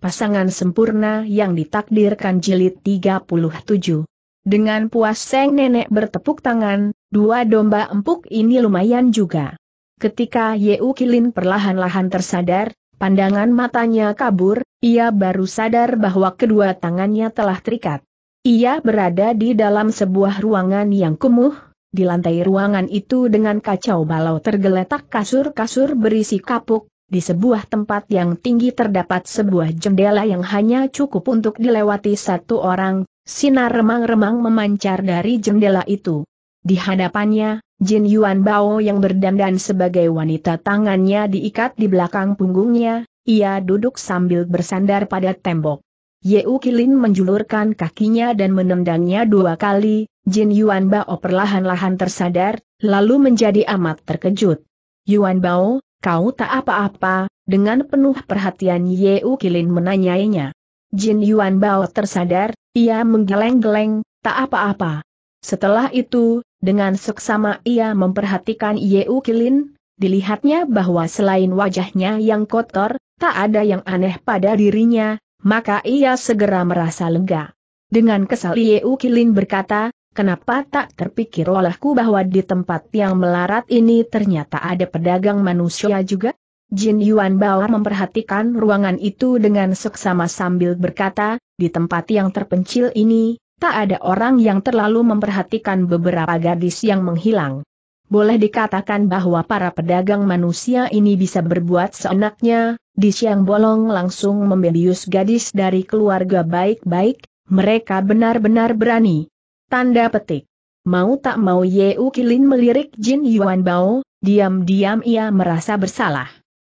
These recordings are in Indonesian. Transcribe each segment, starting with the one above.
pasangan sempurna yang ditakdirkan jilid 37. Dengan puas Seng Nenek bertepuk tangan, dua domba empuk ini lumayan juga. Ketika Yeu Kilin perlahan-lahan tersadar, pandangan matanya kabur, ia baru sadar bahwa kedua tangannya telah terikat. Ia berada di dalam sebuah ruangan yang kumuh, di lantai ruangan itu dengan kacau balau tergeletak kasur-kasur berisi kapuk, di sebuah tempat yang tinggi terdapat sebuah jendela yang hanya cukup untuk dilewati satu orang, sinar remang-remang memancar dari jendela itu. Di hadapannya, Jin Yuan Bao yang berdandan sebagai wanita tangannya diikat di belakang punggungnya, ia duduk sambil bersandar pada tembok. Ye Kilin menjulurkan kakinya dan menendangnya dua kali, Jin Yuan Bao perlahan-lahan tersadar, lalu menjadi amat terkejut. Yuan Bao, Kau tak apa-apa, dengan penuh perhatian Yeu Kilin menanyainya. Jin Yuan Bao tersadar, ia menggeleng-geleng, tak apa-apa. Setelah itu, dengan seksama ia memperhatikan Yeu Kilin, dilihatnya bahwa selain wajahnya yang kotor, tak ada yang aneh pada dirinya, maka ia segera merasa lega. Dengan kesal Yeu Kilin berkata, Kenapa tak terpikir olehku bahwa di tempat yang melarat ini ternyata ada pedagang manusia juga? Jin Yuan Bao memperhatikan ruangan itu dengan seksama sambil berkata, di tempat yang terpencil ini, tak ada orang yang terlalu memperhatikan beberapa gadis yang menghilang. Boleh dikatakan bahwa para pedagang manusia ini bisa berbuat seenaknya, di siang bolong langsung membius gadis dari keluarga baik-baik, mereka benar-benar berani. Tanda petik. Mau tak mau Yeu Kilin melirik Jin Yuan Bao, diam-diam ia merasa bersalah.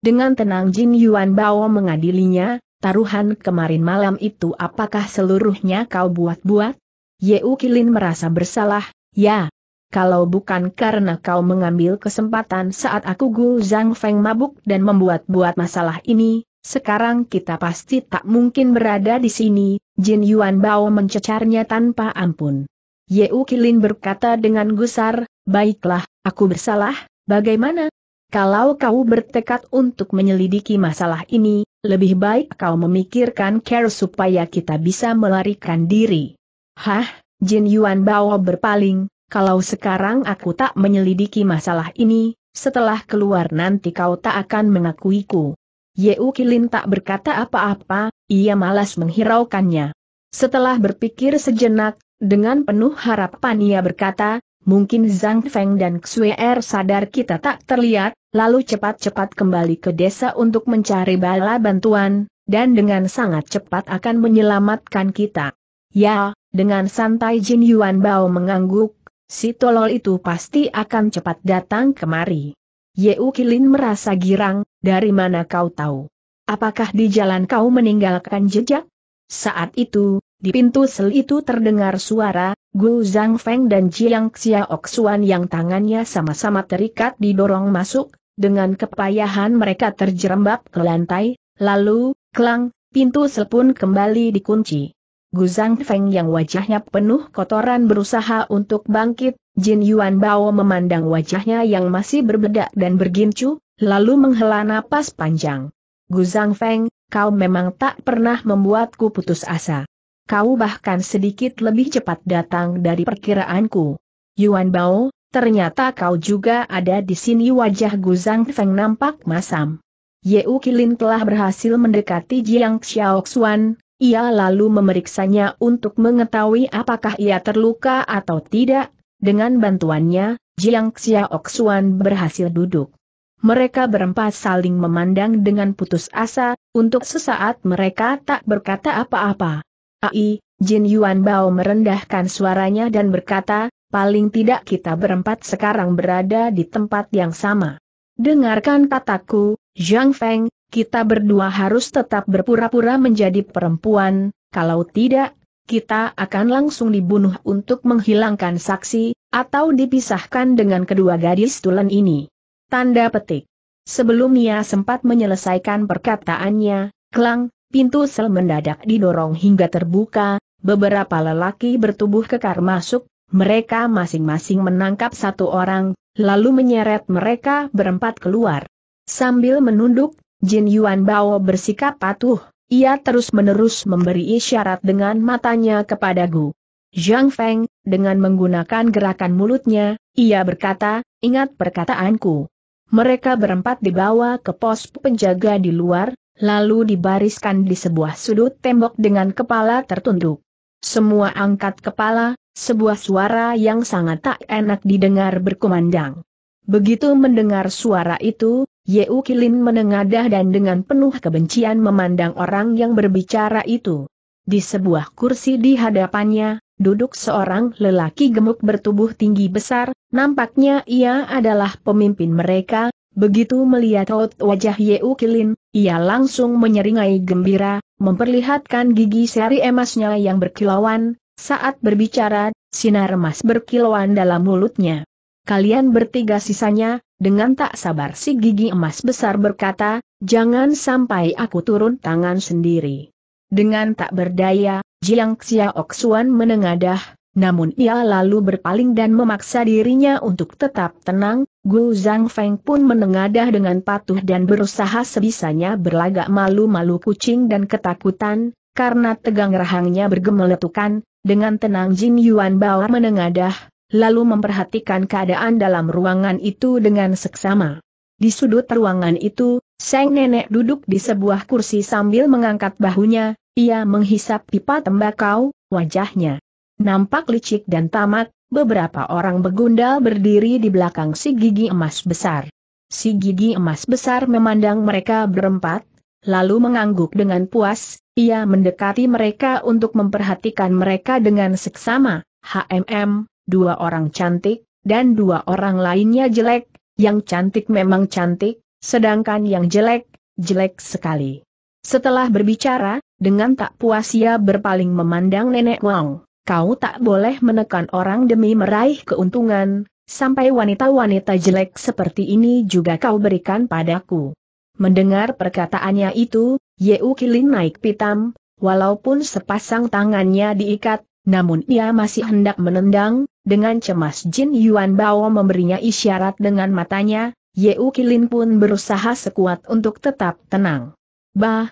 Dengan tenang Jin Yuan Bao mengadilinya, taruhan kemarin malam itu apakah seluruhnya kau buat-buat? Yeu Kilin merasa bersalah, ya. Kalau bukan karena kau mengambil kesempatan saat aku Gu Zhang Feng mabuk dan membuat-buat masalah ini, sekarang kita pasti tak mungkin berada di sini, Jin Yuan Bao mencecarnya tanpa ampun. Yeu Kilin berkata dengan gusar, baiklah, aku bersalah, bagaimana? Kalau kau bertekad untuk menyelidiki masalah ini, lebih baik kau memikirkan care supaya kita bisa melarikan diri. Hah, Jin Yuan Bao berpaling, kalau sekarang aku tak menyelidiki masalah ini, setelah keluar nanti kau tak akan mengakuiku. Yeu Kilin tak berkata apa-apa, ia malas menghiraukannya. Setelah berpikir sejenak, dengan penuh harapan ia berkata, mungkin Zhang Feng dan Xue Er sadar kita tak terlihat, lalu cepat-cepat kembali ke desa untuk mencari bala bantuan, dan dengan sangat cepat akan menyelamatkan kita. Ya, dengan santai Jin Yuan Bao mengangguk, si tolol itu pasti akan cepat datang kemari. Ye Kilin merasa girang, dari mana kau tahu? Apakah di jalan kau meninggalkan jejak? Saat itu, di pintu sel itu terdengar suara, Gu Zhang Feng dan Jiang Xiaok Xuan yang tangannya sama-sama terikat didorong masuk, dengan kepayahan mereka terjerembab ke lantai, lalu, klang, pintu sel pun kembali dikunci. Gu Zhang Feng yang wajahnya penuh kotoran berusaha untuk bangkit, Jin Yuan Bao memandang wajahnya yang masih berbedak dan bergincu, lalu menghela napas panjang. Gu Zhang Feng, kau memang tak pernah membuatku putus asa kau bahkan sedikit lebih cepat datang dari perkiraanku. Yuan Bao, ternyata kau juga ada di sini wajah Gu Zhang Feng nampak masam. U Kilin telah berhasil mendekati Jiang Xiaoxuan, ia lalu memeriksanya untuk mengetahui apakah ia terluka atau tidak, dengan bantuannya, Jiang Xiaoxuan berhasil duduk. Mereka berempat saling memandang dengan putus asa, untuk sesaat mereka tak berkata apa-apa. Ai, Jin Yuan Bao merendahkan suaranya dan berkata, paling tidak kita berempat sekarang berada di tempat yang sama. Dengarkan kataku, Zhang Feng, kita berdua harus tetap berpura-pura menjadi perempuan, kalau tidak, kita akan langsung dibunuh untuk menghilangkan saksi, atau dipisahkan dengan kedua gadis tulen ini. Tanda petik. Sebelum ia sempat menyelesaikan perkataannya, Klang, Pintu sel mendadak didorong hingga terbuka, beberapa lelaki bertubuh kekar masuk, mereka masing-masing menangkap satu orang, lalu menyeret mereka berempat keluar. Sambil menunduk, Jin Yuan Bao bersikap patuh, ia terus-menerus memberi isyarat dengan matanya kepada Gu. Zhang Feng, dengan menggunakan gerakan mulutnya, ia berkata, ingat perkataanku. Mereka berempat dibawa ke pos penjaga di luar, lalu dibariskan di sebuah sudut tembok dengan kepala tertunduk. Semua angkat kepala, sebuah suara yang sangat tak enak didengar berkumandang. Begitu mendengar suara itu, Yeu Kilin menengadah dan dengan penuh kebencian memandang orang yang berbicara itu. Di sebuah kursi di hadapannya, duduk seorang lelaki gemuk bertubuh tinggi besar, nampaknya ia adalah pemimpin mereka, begitu melihat wajah Yeu Kilin, ia langsung menyeringai gembira, memperlihatkan gigi seri emasnya yang berkilauan, saat berbicara, sinar emas berkilauan dalam mulutnya. Kalian bertiga sisanya, dengan tak sabar si gigi emas besar berkata, jangan sampai aku turun tangan sendiri. Dengan tak berdaya, Jiang Xiaoxuan menengadah, namun ia lalu berpaling dan memaksa dirinya untuk tetap tenang, Gu Zhang Feng pun menengadah dengan patuh dan berusaha sebisanya berlagak malu-malu kucing dan ketakutan, karena tegang rahangnya bergemeletukan, dengan tenang Jin Yuan Bao menengadah, lalu memperhatikan keadaan dalam ruangan itu dengan seksama. Di sudut ruangan itu, Seng nenek duduk di sebuah kursi sambil mengangkat bahunya, ia menghisap pipa tembakau, wajahnya Nampak licik dan tamak, beberapa orang begundal berdiri di belakang si gigi emas besar. Si gigi emas besar memandang mereka berempat, lalu mengangguk dengan puas, ia mendekati mereka untuk memperhatikan mereka dengan seksama, HMM, dua orang cantik, dan dua orang lainnya jelek, yang cantik memang cantik, sedangkan yang jelek, jelek sekali. Setelah berbicara, dengan tak puas ia berpaling memandang Nenek Wong kau tak boleh menekan orang demi meraih keuntungan, sampai wanita-wanita jelek seperti ini juga kau berikan padaku. Mendengar perkataannya itu, Yeu Kilin naik pitam, walaupun sepasang tangannya diikat, namun ia masih hendak menendang, dengan cemas Jin Yuan Bao memberinya isyarat dengan matanya, Yeu Kilin pun berusaha sekuat untuk tetap tenang. Bah!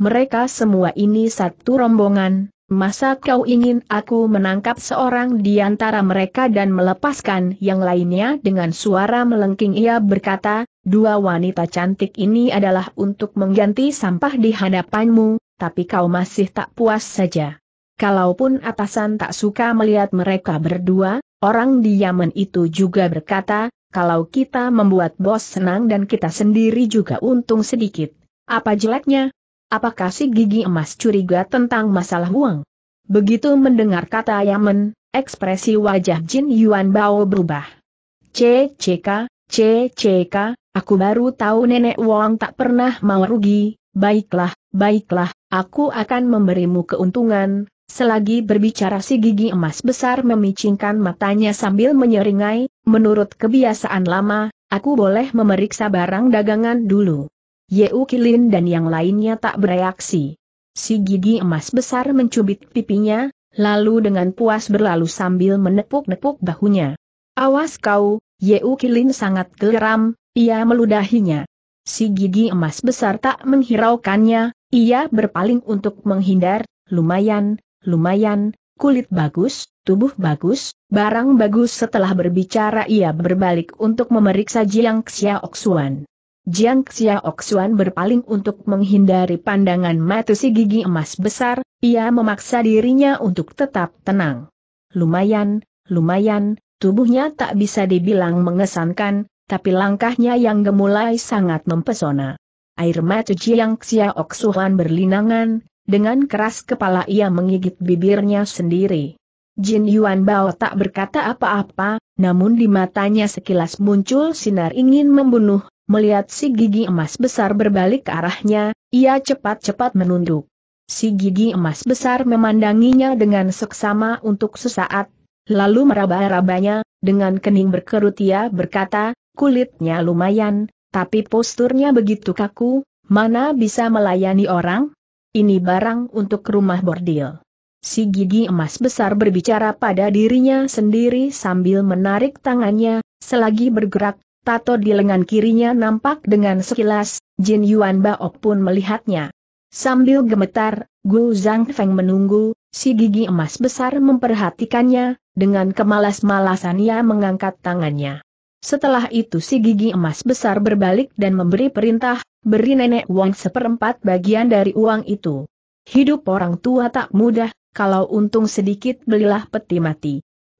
Mereka semua ini satu rombongan, Masa kau ingin aku menangkap seorang di antara mereka dan melepaskan yang lainnya dengan suara melengking ia berkata, dua wanita cantik ini adalah untuk mengganti sampah di hadapanmu, tapi kau masih tak puas saja. Kalaupun atasan tak suka melihat mereka berdua, orang di Yaman itu juga berkata, kalau kita membuat bos senang dan kita sendiri juga untung sedikit, apa jeleknya? Apakah si gigi emas curiga tentang masalah uang? Begitu mendengar kata Yamen, ekspresi wajah Jin Yuan Bao berubah. CCK, CCK, aku baru tahu nenek Wong tak pernah mau rugi, baiklah, baiklah, aku akan memberimu keuntungan. Selagi berbicara si gigi emas besar memicingkan matanya sambil menyeringai, menurut kebiasaan lama, aku boleh memeriksa barang dagangan dulu. Yeu Kilin dan yang lainnya tak bereaksi. Si gigi emas besar mencubit pipinya, lalu dengan puas berlalu sambil menepuk-nepuk bahunya. Awas kau, Yeu Kilin sangat geram, ia meludahinya. Si gigi emas besar tak menghiraukannya, ia berpaling untuk menghindar, lumayan, lumayan, kulit bagus, tubuh bagus, barang bagus setelah berbicara ia berbalik untuk memeriksa Jiang Xiaoxuan. Jiang Xiaoxuan berpaling untuk menghindari pandangan mata si gigi emas besar, ia memaksa dirinya untuk tetap tenang. Lumayan, lumayan, tubuhnya tak bisa dibilang mengesankan, tapi langkahnya yang gemulai sangat mempesona. Air mata Jiang Xiaoxuan berlinangan, dengan keras kepala ia menggigit bibirnya sendiri. Jin Yuan Bao tak berkata apa-apa, namun di matanya sekilas muncul sinar ingin membunuh, Melihat si gigi emas besar berbalik ke arahnya, ia cepat-cepat menunduk. Si gigi emas besar memandanginya dengan seksama untuk sesaat, lalu meraba-rabanya, dengan kening berkerut ia berkata, kulitnya lumayan, tapi posturnya begitu kaku, mana bisa melayani orang? Ini barang untuk rumah bordil. Si gigi emas besar berbicara pada dirinya sendiri sambil menarik tangannya, selagi bergerak tato di lengan kirinya nampak dengan sekilas, Jin Yuan Baok pun melihatnya. Sambil gemetar, Gu Zhang Feng menunggu, si gigi emas besar memperhatikannya, dengan kemalas-malasan ia mengangkat tangannya. Setelah itu si gigi emas besar berbalik dan memberi perintah, beri nenek Wang seperempat bagian dari uang itu. Hidup orang tua tak mudah, kalau untung sedikit belilah peti mati.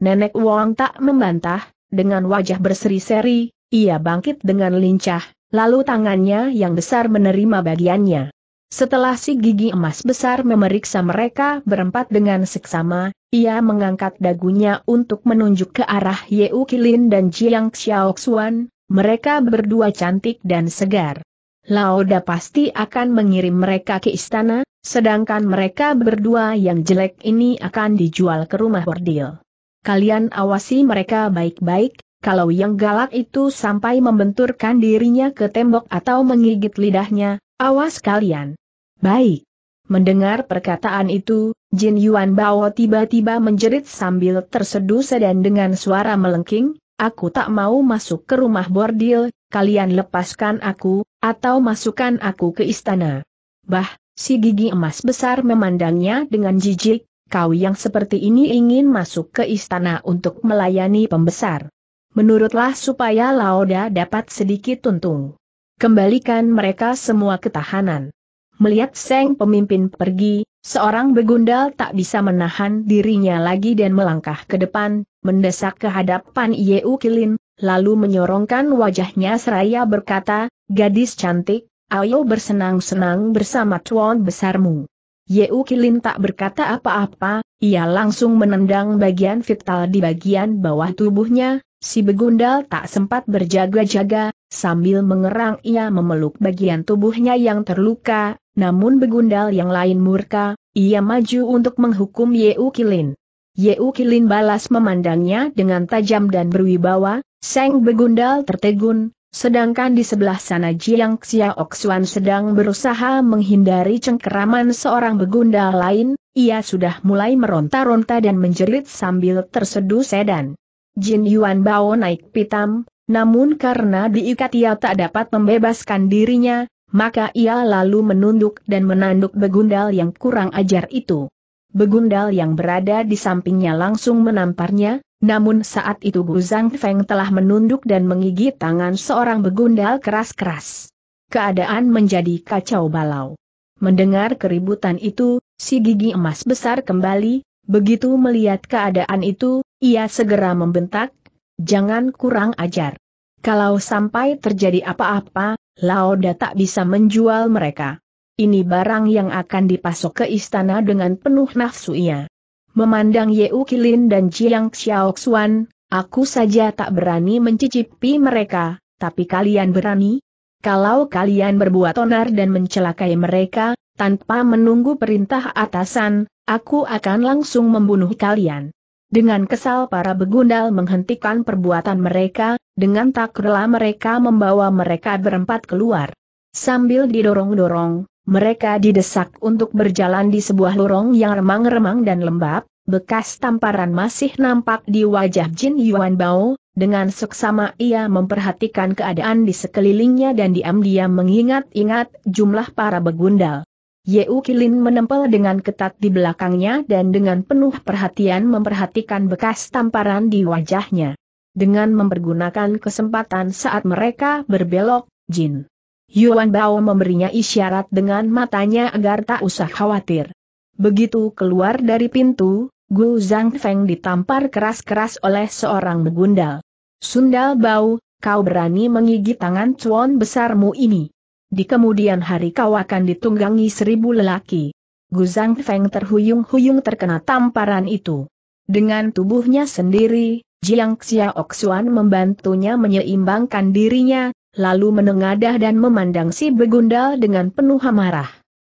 Nenek Wang tak membantah, dengan wajah berseri-seri, ia bangkit dengan lincah, lalu tangannya yang besar menerima bagiannya. Setelah si gigi emas besar memeriksa mereka berempat dengan seksama, ia mengangkat dagunya untuk menunjuk ke arah Yeu Kilin dan Jiang Xiaoxuan, mereka berdua cantik dan segar. Laoda pasti akan mengirim mereka ke istana, sedangkan mereka berdua yang jelek ini akan dijual ke rumah bordil. Kalian awasi mereka baik-baik, kalau yang galak itu sampai membenturkan dirinya ke tembok atau menggigit lidahnya, awas kalian. Baik. Mendengar perkataan itu, Jin Yuan Bao tiba-tiba menjerit sambil tersedusa dan dengan suara melengking, aku tak mau masuk ke rumah bordil, kalian lepaskan aku, atau masukkan aku ke istana. Bah, si gigi emas besar memandangnya dengan jijik, kau yang seperti ini ingin masuk ke istana untuk melayani pembesar. Menurutlah supaya Laoda dapat sedikit untung. Kembalikan mereka semua ke tahanan. Melihat Seng pemimpin pergi, seorang begundal tak bisa menahan dirinya lagi dan melangkah ke depan, mendesak ke hadapan Yeu Kilin, lalu menyorongkan wajahnya seraya berkata, Gadis cantik, ayo bersenang-senang bersama tuan besarmu. Yeu Kilin tak berkata apa-apa, ia langsung menendang bagian vital di bagian bawah tubuhnya, Si begundal tak sempat berjaga-jaga, sambil mengerang ia memeluk bagian tubuhnya yang terluka, namun begundal yang lain murka, ia maju untuk menghukum Yeu Kilin. Yeu Kilin balas memandangnya dengan tajam dan berwibawa, Seng begundal tertegun, sedangkan di sebelah sana Jiang Xiaoxuan sedang berusaha menghindari cengkeraman seorang begundal lain, ia sudah mulai meronta-ronta dan menjerit sambil terseduh sedan. Jin Yuan Bao naik pitam, namun karena diikat ia tak dapat membebaskan dirinya, maka ia lalu menunduk dan menanduk begundal yang kurang ajar itu. Begundal yang berada di sampingnya langsung menamparnya, namun saat itu Gu Zhang Feng telah menunduk dan menggigit tangan seorang begundal keras-keras. Keadaan menjadi kacau balau. Mendengar keributan itu, si gigi emas besar kembali, begitu melihat keadaan itu, ia segera membentak, jangan kurang ajar. Kalau sampai terjadi apa-apa, Laoda tak bisa menjual mereka. Ini barang yang akan dipasok ke istana dengan penuh nafsu ia. Memandang Yeukilin Ukilin dan Jiang Xiaoxuan, aku saja tak berani mencicipi mereka, tapi kalian berani? Kalau kalian berbuat onar dan mencelakai mereka, tanpa menunggu perintah atasan, aku akan langsung membunuh kalian. Dengan kesal para begundal menghentikan perbuatan mereka, dengan tak rela mereka membawa mereka berempat keluar. Sambil didorong-dorong, mereka didesak untuk berjalan di sebuah lorong yang remang-remang dan lembab, bekas tamparan masih nampak di wajah Jin Yuan Bao, dengan seksama ia memperhatikan keadaan di sekelilingnya dan diam-diam mengingat-ingat jumlah para begundal. Yeu Kilin menempel dengan ketat di belakangnya dan dengan penuh perhatian memperhatikan bekas tamparan di wajahnya. Dengan mempergunakan kesempatan saat mereka berbelok, Jin Yuan Bao memberinya isyarat dengan matanya agar tak usah khawatir. Begitu keluar dari pintu, Gu Zhang Feng ditampar keras-keras oleh seorang begundal. Sundal Bao, kau berani menggigit tangan cuan besarmu ini. Di kemudian hari kau akan ditunggangi seribu lelaki. Zhang Feng terhuyung-huyung terkena tamparan itu. Dengan tubuhnya sendiri, Jiang Xiaoxuan membantunya menyeimbangkan dirinya, lalu menengadah dan memandang si begundal dengan penuh amarah.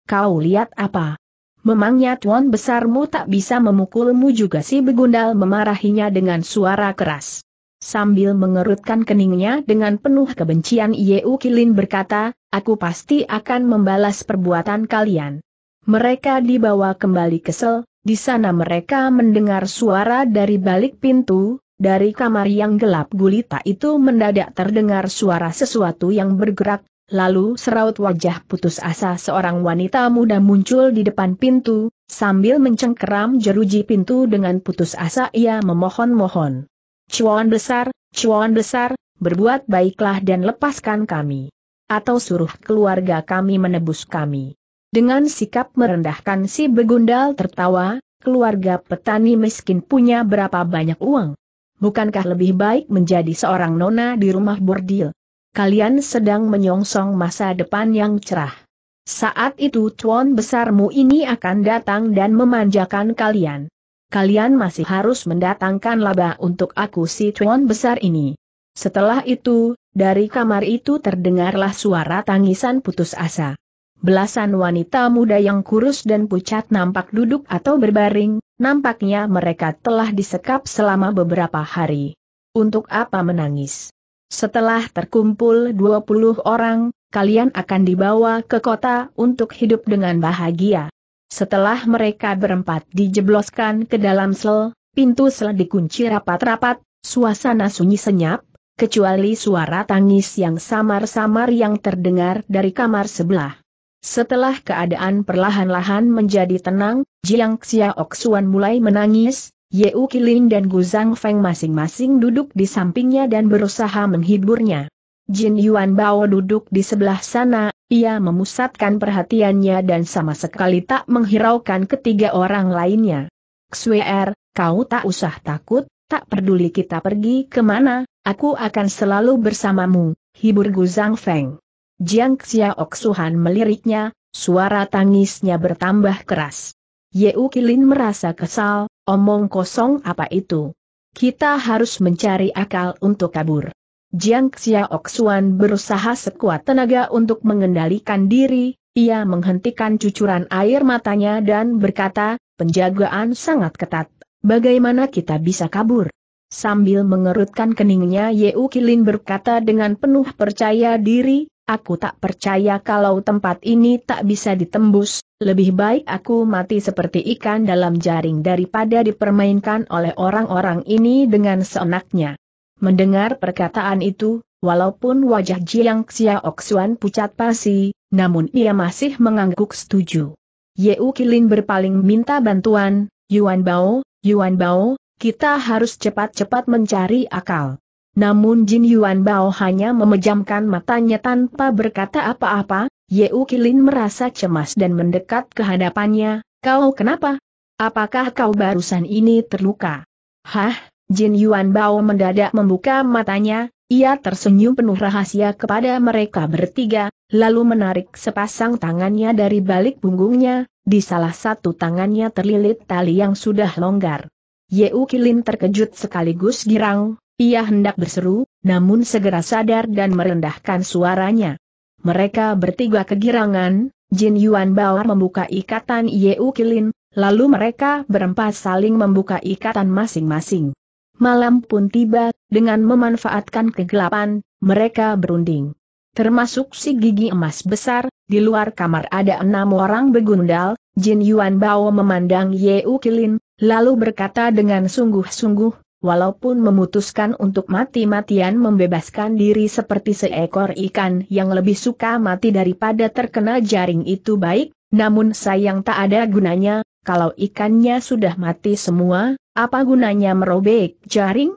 Kau lihat apa? Memangnya tuan besarmu tak bisa memukulmu juga si begundal memarahinya dengan suara keras. Sambil mengerutkan keningnya dengan penuh kebencian Yeu Kilin berkata, aku pasti akan membalas perbuatan kalian. Mereka dibawa kembali ke sel, di sana mereka mendengar suara dari balik pintu, dari kamar yang gelap gulita itu mendadak terdengar suara sesuatu yang bergerak, Lalu seraut wajah putus asa seorang wanita muda muncul di depan pintu, sambil mencengkeram jeruji pintu dengan putus asa ia memohon-mohon. Cuan besar, cuan besar, berbuat baiklah dan lepaskan kami. Atau suruh keluarga kami menebus kami. Dengan sikap merendahkan si begundal tertawa, keluarga petani miskin punya berapa banyak uang. Bukankah lebih baik menjadi seorang nona di rumah bordil? Kalian sedang menyongsong masa depan yang cerah. Saat itu cuan besarmu ini akan datang dan memanjakan kalian kalian masih harus mendatangkan laba untuk aku si tuan besar ini. Setelah itu, dari kamar itu terdengarlah suara tangisan putus asa. Belasan wanita muda yang kurus dan pucat nampak duduk atau berbaring, nampaknya mereka telah disekap selama beberapa hari. Untuk apa menangis? Setelah terkumpul 20 orang, kalian akan dibawa ke kota untuk hidup dengan bahagia. Setelah mereka berempat dijebloskan ke dalam sel, pintu sel dikunci rapat-rapat, suasana sunyi senyap, kecuali suara tangis yang samar-samar yang terdengar dari kamar sebelah. Setelah keadaan perlahan-lahan menjadi tenang, Jiang Xiaok Xuan mulai menangis, Yeu Kilin dan Gu Zhang Feng masing-masing duduk di sampingnya dan berusaha menghiburnya. Jin Yuan Bao duduk di sebelah sana, ia memusatkan perhatiannya dan sama sekali tak menghiraukan ketiga orang lainnya. Xuer, er, kau tak usah takut, tak peduli kita pergi kemana, aku akan selalu bersamamu, hibur Gu Zhang Feng. Jiang Xiaoxuan meliriknya, suara tangisnya bertambah keras. Ye Kilin merasa kesal, omong kosong apa itu. Kita harus mencari akal untuk kabur. Jiang Xiaoxuan berusaha sekuat tenaga untuk mengendalikan diri, ia menghentikan cucuran air matanya dan berkata, penjagaan sangat ketat, bagaimana kita bisa kabur? Sambil mengerutkan keningnya Yeu Kilin berkata dengan penuh percaya diri, aku tak percaya kalau tempat ini tak bisa ditembus, lebih baik aku mati seperti ikan dalam jaring daripada dipermainkan oleh orang-orang ini dengan seenaknya. Mendengar perkataan itu, walaupun wajah Jiang Xiaoxuan pucat pasi, namun ia masih mengangguk setuju. Yeu Kilin berpaling minta bantuan, Yuan Bao, Yuan Bao, kita harus cepat-cepat mencari akal. Namun Jin Yuan Bao hanya memejamkan matanya tanpa berkata apa-apa, Yeu Kilin merasa cemas dan mendekat ke hadapannya, kau kenapa? Apakah kau barusan ini terluka? Hah? Jin Yuan Bao mendadak membuka matanya, ia tersenyum penuh rahasia kepada mereka bertiga, lalu menarik sepasang tangannya dari balik punggungnya, di salah satu tangannya terlilit tali yang sudah longgar. Ye Kilin terkejut sekaligus girang, ia hendak berseru, namun segera sadar dan merendahkan suaranya. Mereka bertiga kegirangan, Jin Yuan Bao membuka ikatan Ye Kilin, lalu mereka berempat saling membuka ikatan masing-masing. Malam pun tiba, dengan memanfaatkan kegelapan, mereka berunding. Termasuk si gigi emas besar, di luar kamar ada enam orang begundal, Jin Yuan Bao memandang Ye Kilin, lalu berkata dengan sungguh-sungguh, walaupun memutuskan untuk mati-matian membebaskan diri seperti seekor ikan yang lebih suka mati daripada terkena jaring itu baik, namun sayang tak ada gunanya, kalau ikannya sudah mati semua, apa gunanya merobek jaring?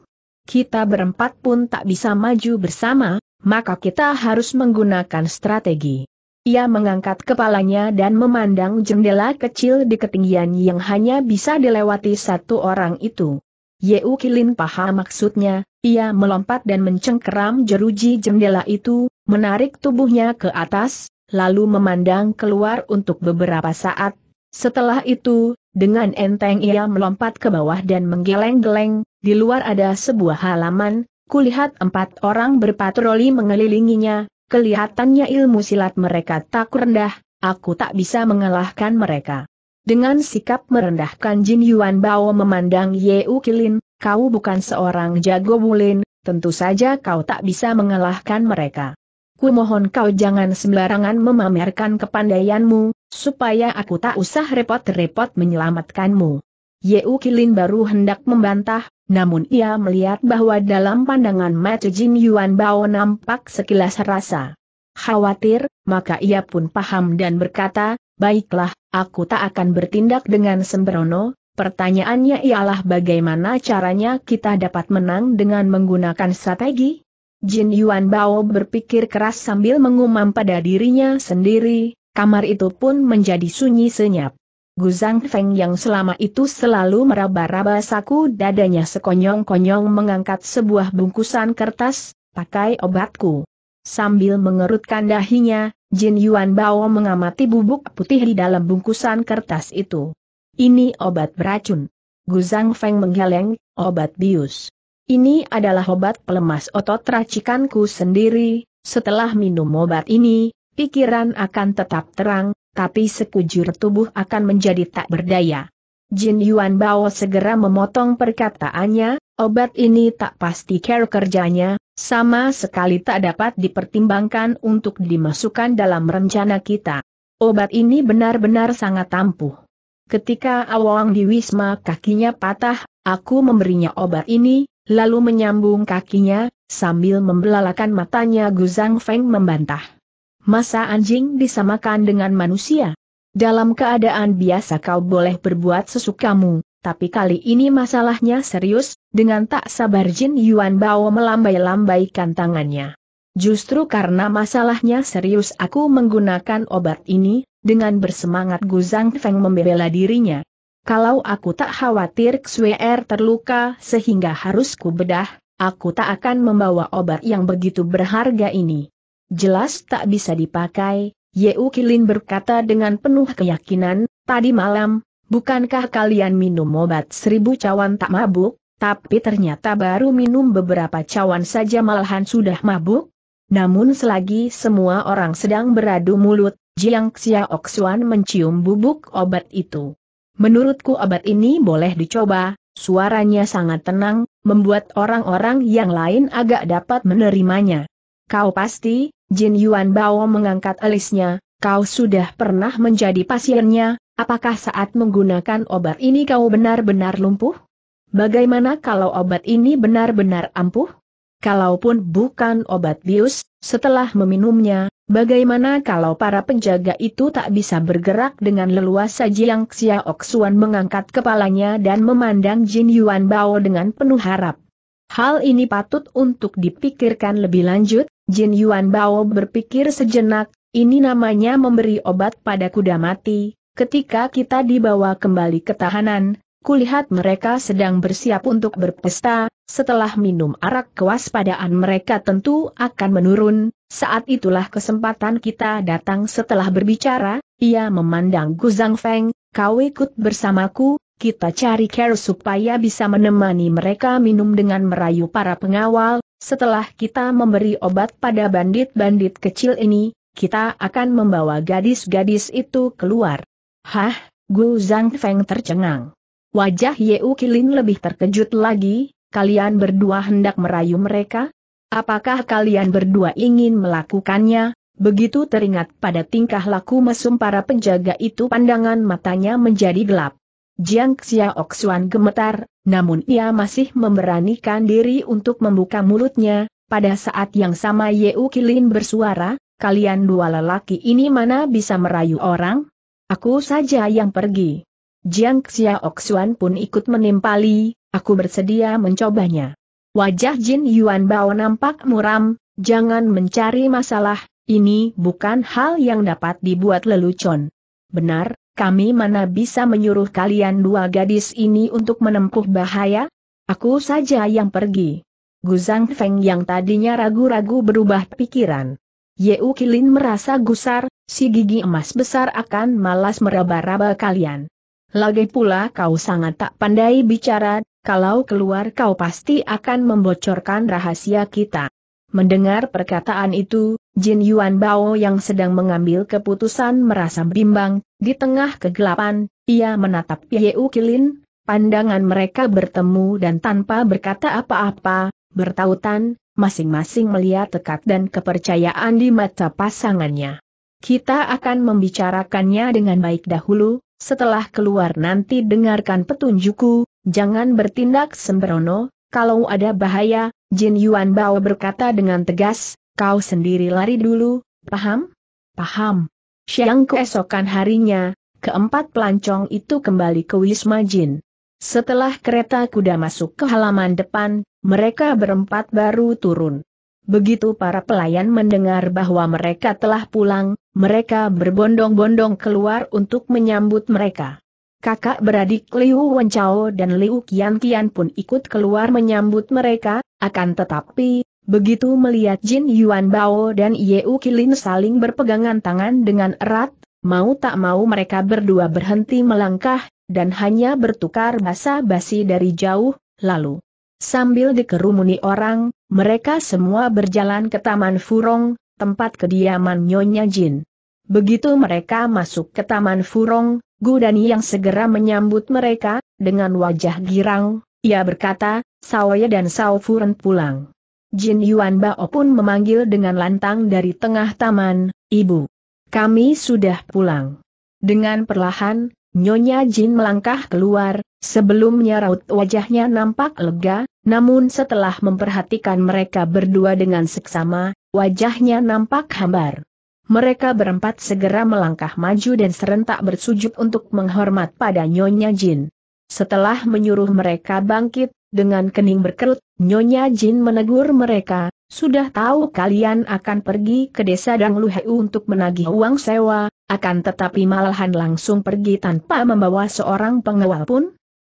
Kita berempat pun tak bisa maju bersama, maka kita harus menggunakan strategi. Ia mengangkat kepalanya dan memandang jendela kecil di ketinggian yang hanya bisa dilewati satu orang itu. Yeu Kilin paham maksudnya, ia melompat dan mencengkeram jeruji jendela itu, menarik tubuhnya ke atas, lalu memandang keluar untuk beberapa saat, setelah itu, dengan enteng ia melompat ke bawah dan menggeleng-geleng, di luar ada sebuah halaman, kulihat empat orang berpatroli mengelilinginya, kelihatannya ilmu silat mereka tak rendah, aku tak bisa mengalahkan mereka. Dengan sikap merendahkan Jin Yuan Bao memandang Ye U Kilin, kau bukan seorang jago bulin, tentu saja kau tak bisa mengalahkan mereka. Ku mohon kau jangan sembarangan memamerkan kepandaianmu, Supaya aku tak usah repot-repot menyelamatkanmu. Yeu Kilin baru hendak membantah, namun ia melihat bahwa dalam pandangan Mata Jin Yuan Bao nampak sekilas rasa khawatir, maka ia pun paham dan berkata, baiklah, aku tak akan bertindak dengan sembrono, pertanyaannya ialah bagaimana caranya kita dapat menang dengan menggunakan strategi? Jin Yuan Bao berpikir keras sambil mengumam pada dirinya sendiri, kamar itu pun menjadi sunyi senyap. Guzang Feng yang selama itu selalu meraba-raba saku dadanya sekonyong-konyong mengangkat sebuah bungkusan kertas, pakai obatku. Sambil mengerutkan dahinya, Jin Yuan Bao mengamati bubuk putih di dalam bungkusan kertas itu. Ini obat beracun. Guzang Feng menggeleng, obat bius. Ini adalah obat pelemas otot racikanku sendiri, setelah minum obat ini, pikiran akan tetap terang, tapi sekujur tubuh akan menjadi tak berdaya. Jin Yuan Bao segera memotong perkataannya, obat ini tak pasti care kerjanya, sama sekali tak dapat dipertimbangkan untuk dimasukkan dalam rencana kita. Obat ini benar-benar sangat ampuh. Ketika awang di Wisma kakinya patah, aku memberinya obat ini, lalu menyambung kakinya, sambil membelalakan matanya Guzang Feng membantah masa anjing disamakan dengan manusia? Dalam keadaan biasa kau boleh berbuat sesukamu, tapi kali ini masalahnya serius, dengan tak sabar Jin Yuan Bao melambai-lambaikan tangannya. Justru karena masalahnya serius aku menggunakan obat ini, dengan bersemangat Guzang Feng membela dirinya. Kalau aku tak khawatir Xuer er terluka sehingga harus ku bedah, aku tak akan membawa obat yang begitu berharga ini jelas tak bisa dipakai, Yeu Kilin berkata dengan penuh keyakinan, tadi malam, bukankah kalian minum obat seribu cawan tak mabuk, tapi ternyata baru minum beberapa cawan saja malahan sudah mabuk? Namun selagi semua orang sedang beradu mulut, Jiang Xiaok Oksuan mencium bubuk obat itu. Menurutku obat ini boleh dicoba, suaranya sangat tenang, membuat orang-orang yang lain agak dapat menerimanya. Kau pasti, Jin Yuan Bao mengangkat alisnya, kau sudah pernah menjadi pasiennya, apakah saat menggunakan obat ini kau benar-benar lumpuh? Bagaimana kalau obat ini benar-benar ampuh? Kalaupun bukan obat bius, setelah meminumnya, bagaimana kalau para penjaga itu tak bisa bergerak dengan leluasa Jiang Xiaok Xuan mengangkat kepalanya dan memandang Jin Yuan Bao dengan penuh harap. Hal ini patut untuk dipikirkan lebih lanjut, Jin Yuan Bao berpikir sejenak, ini namanya memberi obat pada kuda mati, ketika kita dibawa kembali ke tahanan, kulihat mereka sedang bersiap untuk berpesta, setelah minum arak kewaspadaan mereka tentu akan menurun, saat itulah kesempatan kita datang setelah berbicara, ia memandang Zhang Feng, kau ikut bersamaku, kita cari care supaya bisa menemani mereka minum dengan merayu para pengawal, setelah kita memberi obat pada bandit-bandit kecil ini, kita akan membawa gadis-gadis itu keluar. Hah, Gu Zhang Feng tercengang. Wajah Ye U Kilin lebih terkejut lagi, kalian berdua hendak merayu mereka? Apakah kalian berdua ingin melakukannya? Begitu teringat pada tingkah laku mesum para penjaga itu pandangan matanya menjadi gelap. Jiang Xiaoxuan gemetar, namun ia masih memberanikan diri untuk membuka mulutnya, pada saat yang sama Yeu Kilin bersuara, kalian dua lelaki ini mana bisa merayu orang? Aku saja yang pergi. Jiang Xiaoxuan pun ikut menimpali, aku bersedia mencobanya. Wajah Jin Yuan Bao nampak muram, jangan mencari masalah, ini bukan hal yang dapat dibuat lelucon. Benar, kami mana bisa menyuruh kalian dua gadis ini untuk menempuh bahaya? Aku saja yang pergi. Gu Zhang Feng yang tadinya ragu-ragu berubah pikiran. U Kilin merasa gusar, si gigi emas besar akan malas meraba-raba kalian. Lagi pula kau sangat tak pandai bicara, kalau keluar kau pasti akan membocorkan rahasia kita. Mendengar perkataan itu, Jin Yuan Bao yang sedang mengambil keputusan merasa bimbang, di tengah kegelapan, ia menatap U Kilin, pandangan mereka bertemu dan tanpa berkata apa-apa, bertautan, masing-masing melihat tekat dan kepercayaan di mata pasangannya. Kita akan membicarakannya dengan baik dahulu, setelah keluar nanti dengarkan petunjukku, jangan bertindak sembrono, kalau ada bahaya, Jin Yuan Bao berkata dengan tegas, Kau sendiri lari dulu, paham? Paham. Siang keesokan harinya, keempat pelancong itu kembali ke Wisma Jin. Setelah kereta kuda masuk ke halaman depan, mereka berempat baru turun. Begitu para pelayan mendengar bahwa mereka telah pulang, mereka berbondong-bondong keluar untuk menyambut mereka. Kakak beradik Liu Wencao dan Liu Qian Qian pun ikut keluar menyambut mereka, akan tetapi, Begitu melihat Jin Yuan Bao dan Yeu Kilin saling berpegangan tangan dengan erat, mau tak mau mereka berdua berhenti melangkah, dan hanya bertukar basa-basi dari jauh, lalu. Sambil dikerumuni orang, mereka semua berjalan ke Taman Furong, tempat kediaman Nyonya Jin. Begitu mereka masuk ke Taman Furong, Gu Gudani yang segera menyambut mereka, dengan wajah girang, ia berkata, Sawaya dan Saufuren pulang. Jin Yuan Bao pun memanggil dengan lantang dari tengah taman, Ibu. Kami sudah pulang. Dengan perlahan, Nyonya Jin melangkah keluar, sebelumnya raut wajahnya nampak lega, namun setelah memperhatikan mereka berdua dengan seksama, wajahnya nampak hambar. Mereka berempat segera melangkah maju dan serentak bersujud untuk menghormat pada Nyonya Jin. Setelah menyuruh mereka bangkit, dengan kening berkerut, Nyonya Jin menegur mereka, sudah tahu kalian akan pergi ke desa Dangluhe untuk menagih uang sewa, akan tetapi malahan langsung pergi tanpa membawa seorang pengawal pun?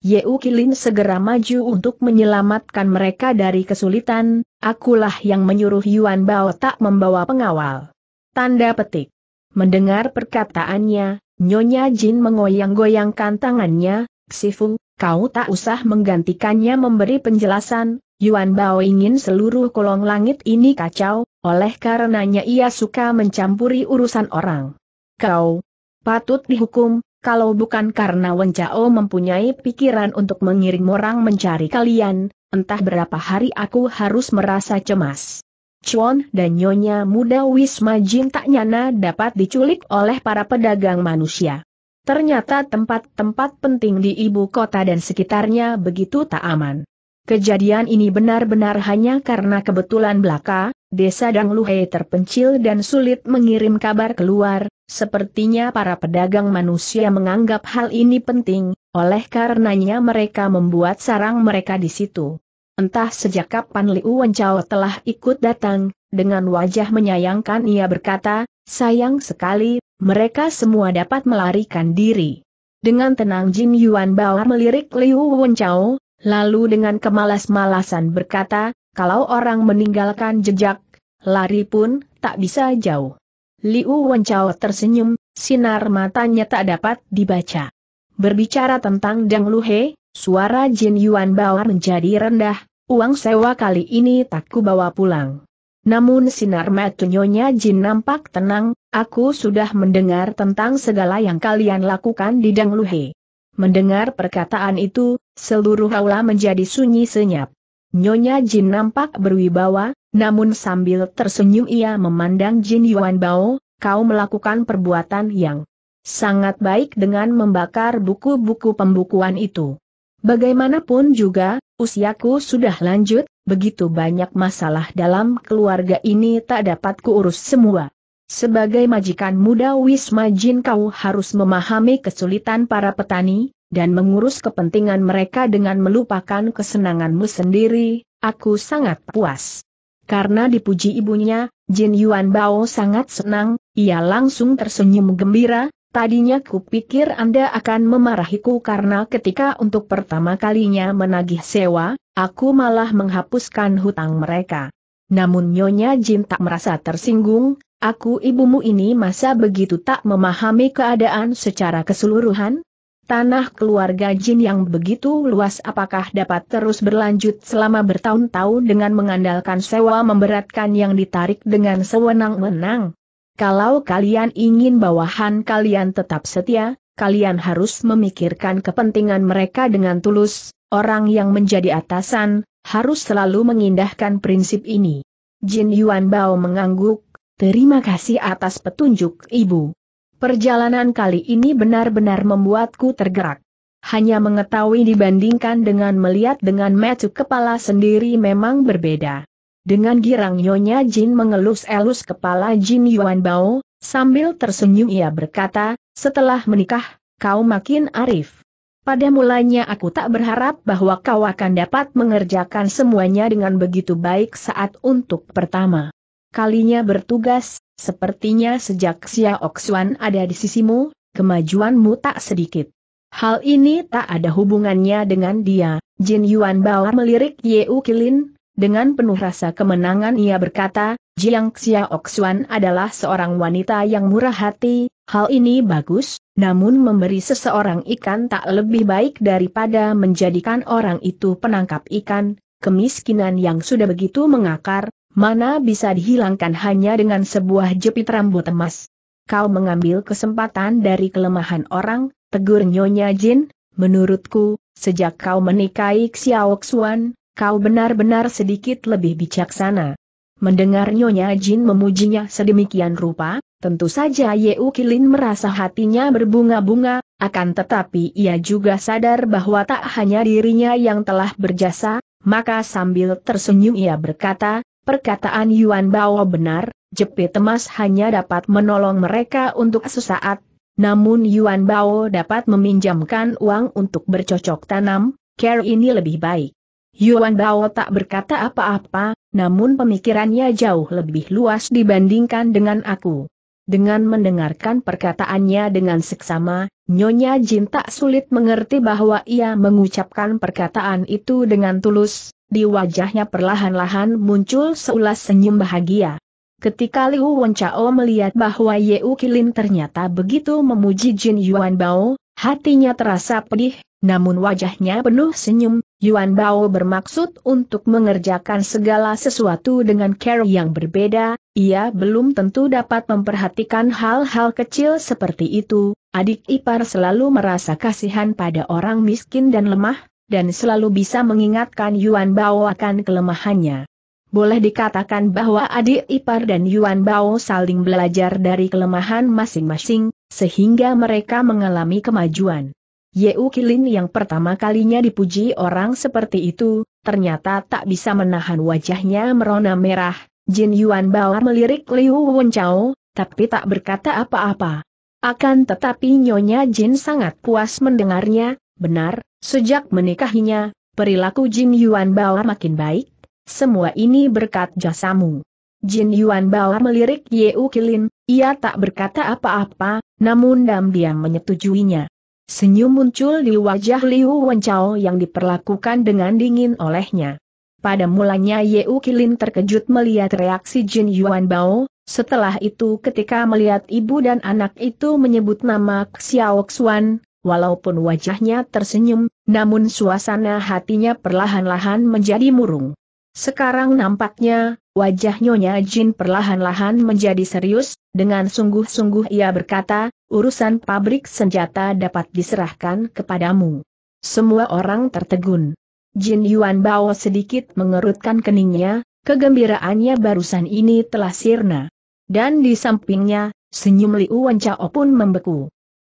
Yeu Kilin segera maju untuk menyelamatkan mereka dari kesulitan, akulah yang menyuruh Yuan Bao tak membawa pengawal. Tanda petik. Mendengar perkataannya, Nyonya Jin mengoyang-goyangkan tangannya, Sifu, kau tak usah menggantikannya memberi penjelasan, Yuan Bao ingin seluruh kolong langit ini kacau, oleh karenanya ia suka mencampuri urusan orang. Kau patut dihukum, kalau bukan karena Chao mempunyai pikiran untuk mengirim orang mencari kalian, entah berapa hari aku harus merasa cemas. Chuan dan Nyonya muda Wisma Jin tak nyana dapat diculik oleh para pedagang manusia. Ternyata tempat-tempat penting di ibu kota dan sekitarnya begitu tak aman. Kejadian ini benar-benar hanya karena kebetulan belaka, desa Dangluhe terpencil dan sulit mengirim kabar keluar, sepertinya para pedagang manusia menganggap hal ini penting, oleh karenanya mereka membuat sarang mereka di situ. Entah sejak kapan Liu Wencao telah ikut datang, dengan wajah menyayangkan ia berkata, Sayang sekali, mereka semua dapat melarikan diri. Dengan tenang Jin Yuan Bao melirik Liu Wenchao, lalu dengan kemalas-malasan berkata, kalau orang meninggalkan jejak, lari pun tak bisa jauh. Liu Wenchao tersenyum, sinar matanya tak dapat dibaca. Berbicara tentang Deng Luhe, suara Jin Yuan Bao menjadi rendah, uang sewa kali ini tak ku bawa pulang. Namun sinar nyonya Jin nampak tenang, aku sudah mendengar tentang segala yang kalian lakukan di Dangluhe. Mendengar perkataan itu, seluruh aula menjadi sunyi senyap. Nyonya Jin nampak berwibawa, namun sambil tersenyum ia memandang Jin Yuan Bao, kau melakukan perbuatan yang sangat baik dengan membakar buku-buku pembukuan itu. Bagaimanapun juga, usiaku sudah lanjut, begitu banyak masalah dalam keluarga ini tak dapat kuurus semua. Sebagai majikan muda Wisma Jin kau harus memahami kesulitan para petani, dan mengurus kepentingan mereka dengan melupakan kesenanganmu sendiri, aku sangat puas. Karena dipuji ibunya, Jin Yuan Bao sangat senang, ia langsung tersenyum gembira, Tadinya kupikir Anda akan memarahiku karena ketika untuk pertama kalinya menagih sewa, aku malah menghapuskan hutang mereka. Namun Nyonya Jin tak merasa tersinggung, aku ibumu ini masa begitu tak memahami keadaan secara keseluruhan? Tanah keluarga Jin yang begitu luas apakah dapat terus berlanjut selama bertahun-tahun dengan mengandalkan sewa memberatkan yang ditarik dengan sewenang-wenang? Kalau kalian ingin bawahan kalian tetap setia, kalian harus memikirkan kepentingan mereka dengan tulus, orang yang menjadi atasan, harus selalu mengindahkan prinsip ini. Jin Yuan Bao mengangguk, terima kasih atas petunjuk ibu. Perjalanan kali ini benar-benar membuatku tergerak. Hanya mengetahui dibandingkan dengan melihat dengan metu kepala sendiri memang berbeda. Dengan girang Nyonya Jin mengelus-elus kepala Jin Yuan Bao, sambil tersenyum ia berkata, setelah menikah, kau makin arif. Pada mulanya aku tak berharap bahwa kau akan dapat mengerjakan semuanya dengan begitu baik saat untuk pertama. Kalinya bertugas, sepertinya sejak Xia Oxuan ada di sisimu, kemajuanmu tak sedikit. Hal ini tak ada hubungannya dengan dia, Jin Yuan Bao melirik Yeu Kilin, dengan penuh rasa kemenangan ia berkata, Jiang Xiaoxuan adalah seorang wanita yang murah hati, hal ini bagus, namun memberi seseorang ikan tak lebih baik daripada menjadikan orang itu penangkap ikan, kemiskinan yang sudah begitu mengakar, mana bisa dihilangkan hanya dengan sebuah jepit rambut emas. Kau mengambil kesempatan dari kelemahan orang, tegur Nyonya Jin, menurutku, sejak kau menikahi Xiaoxuan, kau benar-benar sedikit lebih bijaksana. Mendengar Nyonya Jin memujinya sedemikian rupa, tentu saja Ye Ukilin merasa hatinya berbunga-bunga, akan tetapi ia juga sadar bahwa tak hanya dirinya yang telah berjasa, maka sambil tersenyum ia berkata, perkataan Yuan Bao benar, jepit emas hanya dapat menolong mereka untuk sesaat, namun Yuan Bao dapat meminjamkan uang untuk bercocok tanam, care ini lebih baik. Yuan Bao tak berkata apa-apa, namun pemikirannya jauh lebih luas dibandingkan dengan aku. Dengan mendengarkan perkataannya dengan seksama, Nyonya Jin tak sulit mengerti bahwa ia mengucapkan perkataan itu dengan tulus, di wajahnya perlahan-lahan muncul seulas senyum bahagia. Ketika Liu Wenchao melihat bahwa Yeu Kilin ternyata begitu memuji Jin Yuan Bao, Hatinya terasa pedih, namun wajahnya penuh senyum, Yuan Bao bermaksud untuk mengerjakan segala sesuatu dengan care yang berbeda, ia belum tentu dapat memperhatikan hal-hal kecil seperti itu, adik ipar selalu merasa kasihan pada orang miskin dan lemah, dan selalu bisa mengingatkan Yuan Bao akan kelemahannya. Boleh dikatakan bahwa adik ipar dan Yuan Bao saling belajar dari kelemahan masing-masing, sehingga mereka mengalami kemajuan. Yeu Kilin yang pertama kalinya dipuji orang seperti itu, ternyata tak bisa menahan wajahnya merona merah, Jin Yuan Bao melirik Liu Wenchao, tapi tak berkata apa-apa. Akan tetapi Nyonya Jin sangat puas mendengarnya, benar, sejak menikahinya, perilaku Jin Yuan Bao makin baik, semua ini berkat jasamu. Jin Yuan Bao melirik Yeu Kilin, ia tak berkata apa-apa, namun Dam diam menyetujuinya. Senyum muncul di wajah Liu Wenchao yang diperlakukan dengan dingin olehnya. Pada mulanya U Kilin terkejut melihat reaksi Jin Yuan Bao, setelah itu ketika melihat ibu dan anak itu menyebut nama Xiao Xuan, walaupun wajahnya tersenyum, namun suasana hatinya perlahan-lahan menjadi murung. Sekarang nampaknya, wajah Nyonya Jin perlahan-lahan menjadi serius, dengan sungguh-sungguh ia berkata, urusan pabrik senjata dapat diserahkan kepadamu. Semua orang tertegun. Jin Yuan Bao sedikit mengerutkan keningnya, kegembiraannya barusan ini telah sirna. Dan di sampingnya, senyum Liu Wan pun membeku.